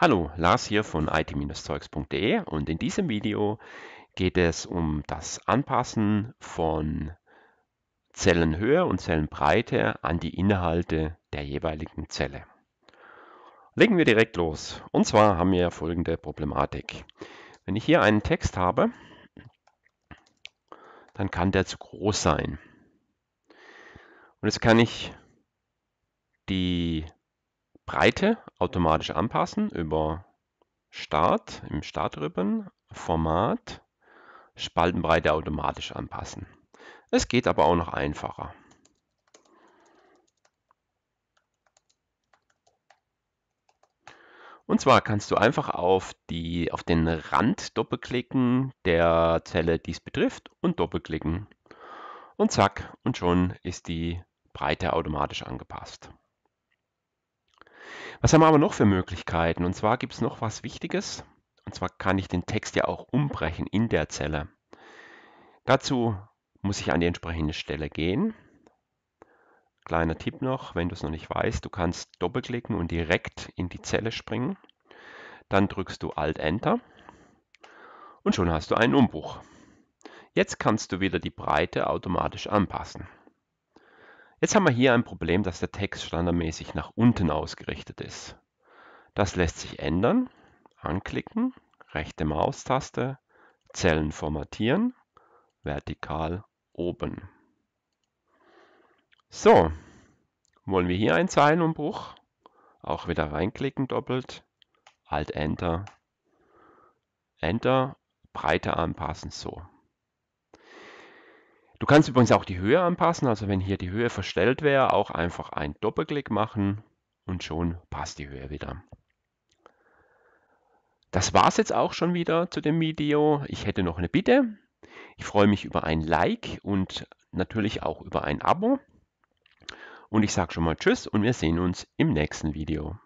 Hallo, Lars hier von it-zeugs.de und in diesem Video geht es um das Anpassen von Zellenhöhe und Zellenbreite an die Inhalte der jeweiligen Zelle. Legen wir direkt los. Und zwar haben wir folgende Problematik. Wenn ich hier einen Text habe, dann kann der zu groß sein. Und jetzt kann ich die Breite automatisch anpassen über Start im Startribbon, Format, Spaltenbreite automatisch anpassen. Es geht aber auch noch einfacher. Und zwar kannst du einfach auf, die, auf den Rand doppelklicken der Zelle, die es betrifft, und doppelklicken. Und zack, und schon ist die Breite automatisch angepasst. Was haben wir aber noch für Möglichkeiten? Und zwar gibt es noch was Wichtiges. Und zwar kann ich den Text ja auch umbrechen in der Zelle. Dazu muss ich an die entsprechende Stelle gehen. Kleiner Tipp noch, wenn du es noch nicht weißt, du kannst doppelklicken und direkt in die Zelle springen. Dann drückst du Alt-Enter und schon hast du einen Umbruch. Jetzt kannst du wieder die Breite automatisch anpassen. Jetzt haben wir hier ein Problem, dass der Text standardmäßig nach unten ausgerichtet ist. Das lässt sich ändern. Anklicken, rechte Maustaste, Zellen formatieren, vertikal oben. So, wollen wir hier einen Zeilenumbruch? Auch wieder reinklicken doppelt, Alt-Enter, Enter, Breite anpassen, so. Du kannst übrigens auch die Höhe anpassen, also wenn hier die Höhe verstellt wäre, auch einfach einen Doppelklick machen und schon passt die Höhe wieder. Das war es jetzt auch schon wieder zu dem Video. Ich hätte noch eine Bitte. Ich freue mich über ein Like und natürlich auch über ein Abo. Und ich sage schon mal Tschüss und wir sehen uns im nächsten Video.